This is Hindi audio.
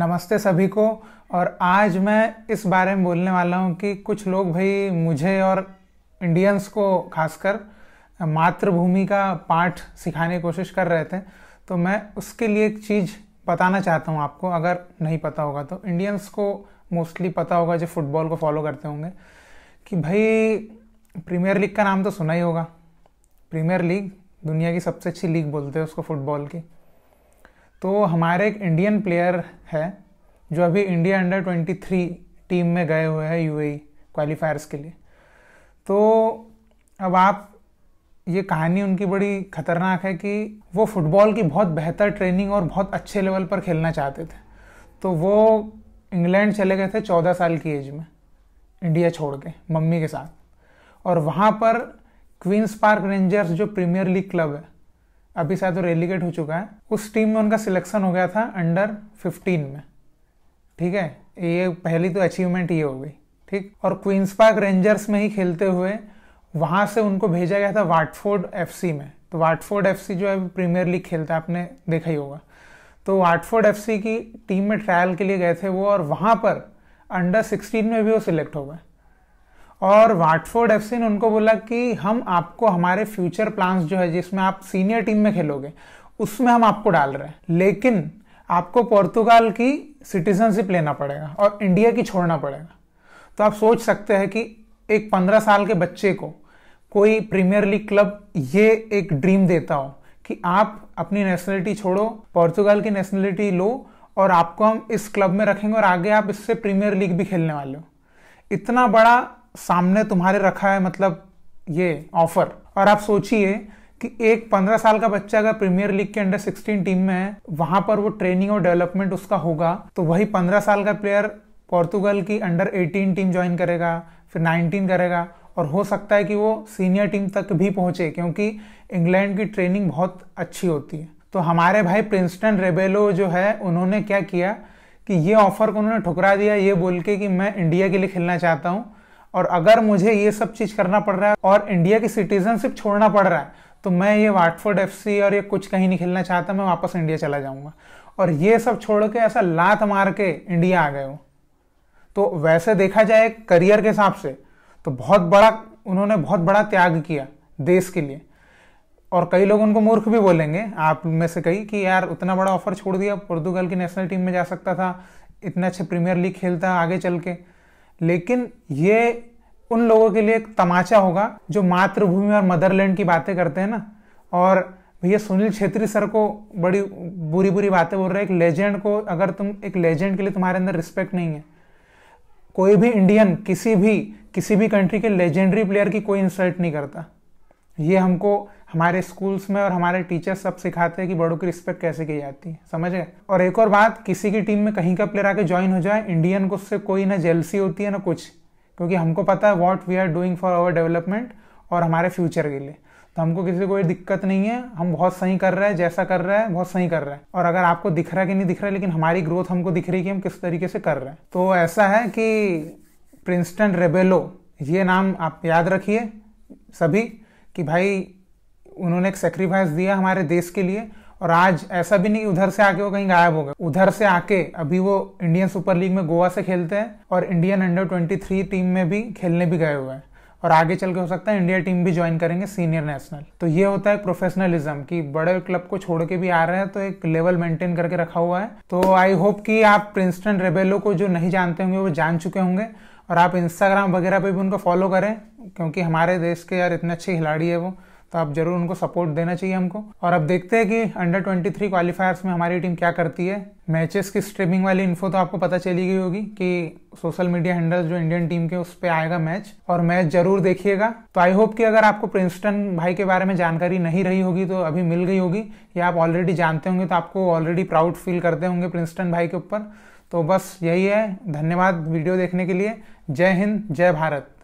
नमस्ते सभी को और आज मैं इस बारे में बोलने वाला हूँ कि कुछ लोग भाई मुझे और इंडियंस को खासकर मातृभूमि का पाठ सिखाने की कोशिश कर रहे थे तो मैं उसके लिए एक चीज़ बताना चाहता हूँ आपको अगर नहीं पता होगा तो इंडियंस को मोस्टली पता होगा जो फुटबॉल को फॉलो करते होंगे कि भाई प्रीमियर लीग का नाम तो सुना ही होगा प्रीमियर लीग दुनिया की सबसे अच्छी लीग बोलते हैं उसको फुटबॉल की तो हमारे एक इंडियन प्लेयर है जो अभी India under twenty three team में गए हुए हैं यू क्वालिफायर्स e के लिए तो अब आप ये कहानी उनकी बड़ी खतरनाक है कि वो फुटबॉल की बहुत बेहतर ट्रेनिंग और बहुत अच्छे लेवल पर खेलना चाहते थे तो वो इंग्लैंड चले गए थे चौदह साल की एज में इंडिया छोड़ के मम्मी के साथ और वहाँ पर क्वींस पार्क रेंजर्स जो प्रीमियर लीग क्लब है अभी शायद वो रेलीगेट हो चुका है उस टीम में उनका सिलेक्शन हो गया था अंडर 15 में ठीक है ये पहली तो अचीवमेंट ये हो गई ठीक और क्वींस पार्क रेंजर्स में ही खेलते हुए वहाँ से उनको भेजा गया था वाटफोर्ड एफ में तो वाटफोर्ड एफ जो है प्रीमियर लीग खेलता है आपने देखा ही होगा तो वाटफोर्ड एफ की टीम में ट्रायल के लिए गए थे वो और वहाँ पर अंडर 16 में भी वो सिलेक्ट हो गए और वाटफोर्ड एफ ने उनको बोला कि हम आपको हमारे फ्यूचर प्लान्स जो है जिसमें आप सीनियर टीम में खेलोगे उसमें हम आपको डाल रहे हैं लेकिन आपको पोर्तुगाल की सिटीजनशिप लेना पड़ेगा और इंडिया की छोड़ना पड़ेगा तो आप सोच सकते हैं कि एक पंद्रह साल के बच्चे को कोई प्रीमियर लीग क्लब ये एक ड्रीम देता हो कि आप अपनी नेशनलिटी छोड़ो पोर्तुगाल की नेशनलिटी लो और आपको हम इस क्लब में रखेंगे और आगे आप इससे प्रीमियर लीग भी खेलने वाले हो इतना बड़ा सामने तुम्हारे रखा है मतलब ये ऑफर और आप सोचिए कि एक पंद्रह साल का बच्चा अगर प्रीमियर लीग के अंडर सिक्सटीन टीम में है वहां पर वो ट्रेनिंग और डेवलपमेंट उसका होगा तो वही पंद्रह साल का प्लेयर पोर्तुगल की अंडर एटीन टीम ज्वाइन करेगा फिर नाइनटीन करेगा और हो सकता है कि वो सीनियर टीम तक भी पहुंचे क्योंकि इंग्लैंड की ट्रेनिंग बहुत अच्छी होती है तो हमारे भाई प्रिंसटन रेबेलो जो है उन्होंने क्या किया कि ये ऑफर को उन्होंने ठुकरा दिया ये बोल के कि मैं इंडिया के लिए खेलना चाहता हूँ और अगर मुझे ये सब चीज करना पड़ रहा है और इंडिया की सिटीजनशिप छोड़ना पड़ रहा है तो मैं ये वाटफोर्ड एफ और ये कुछ कहीं नहीं खेलना चाहता मैं वापस इंडिया चला जाऊंगा और ये सब छोड़ के ऐसा लात मार के इंडिया आ गए हो तो वैसे देखा जाए करियर के हिसाब से तो बहुत बड़ा उन्होंने बहुत बड़ा त्याग किया देश के लिए और कई लोग उनको मूर्ख भी बोलेंगे आप में से कई कि यार उतना बड़ा ऑफर छोड़ दिया पुर्तगाल की नेशनल टीम में जा सकता था इतने अच्छे प्रीमियर लीग खेलता आगे चल के लेकिन ये उन लोगों के लिए एक तमाचा होगा जो मातृभूमि और मदरलैंड की बातें करते हैं ना और भैया सुनील छेत्री सर को बड़ी बुरी बुरी बातें बोल रहे हैं एक लेजेंड को अगर तुम एक लेजेंड के लिए तुम्हारे अंदर रिस्पेक्ट नहीं है कोई भी इंडियन किसी भी किसी भी कंट्री के लेजेंडरी प्लेयर की कोई इंसल्ट नहीं करता ये हमको हमारे स्कूल्स में और हमारे टीचर्स सब सिखाते हैं कि बड़ों की रिस्पेक्ट कैसे की जाती है समझ गए और एक और बात किसी की टीम में कहीं का प्लेयर आके ज्वाइन हो जाए इंडियन को उससे कोई ना जेलसी होती है ना कुछ क्योंकि हमको पता है what we are doing for our development और हमारे फ्यूचर के लिए तो हमको किसी कोई दिक्कत नहीं है हम बहुत सही कर रहे हैं जैसा कर रहे हैं बहुत सही कर रहे हैं और अगर आपको दिख रहा है कि नहीं दिख रहा है लेकिन हमारी ग्रोथ हमको दिख रही है कि हम किस तरीके से कर रहे हैं तो ऐसा है कि प्रिंसटन रेबेलो ये नाम आप याद रखिए सभी कि भाई उन्होंने एक सेक्रीफाइस दिया हमारे देश के लिए और आज ऐसा भी नहीं उधर से आके वो कहीं गायब हो गए उधर से आके अभी वो इंडियन सुपर लीग में गोवा से खेलते हैं और Indian under twenty three team में भी खेलने भी गए हुए हैं और आगे चल के हो सकता है इंडिया टीम भी ज्वाइन करेंगे सीनियर नेशनल तो ये होता है प्रोफेशनलिज्म कि बड़े क्लब को छोड़ के भी आ रहे हैं तो एक लेवल मेंटेन करके रखा हुआ है तो आई होप कि आप प्रिंसटन रेबेलो को जो नहीं जानते होंगे वो जान चुके होंगे और आप इंस्टाग्राम वगैरह पे भी उनको फॉलो करें क्योंकि हमारे देश के यार इतने अच्छे खिलाड़ी है वो तो आप जरूर उनको सपोर्ट देना चाहिए हमको और अब देखते हैं कि अंडर 23 क्वालिफायर्स में हमारी टीम क्या करती है मैचेस की स्ट्रीमिंग वाली इन्फो तो आपको पता चली गई होगी कि सोशल मीडिया हैंडल जो इंडियन टीम के उस पर आएगा मैच और मैच जरूर देखिएगा तो आई होप कि अगर आपको प्रिंसटन भाई के बारे में जानकारी नहीं रही होगी तो अभी मिल गई होगी या आप ऑलरेडी जानते होंगे तो आपको ऑलरेडी प्राउड फील करते होंगे प्रिंसटन भाई के ऊपर तो बस यही है धन्यवाद वीडियो देखने के लिए जय हिंद जय भारत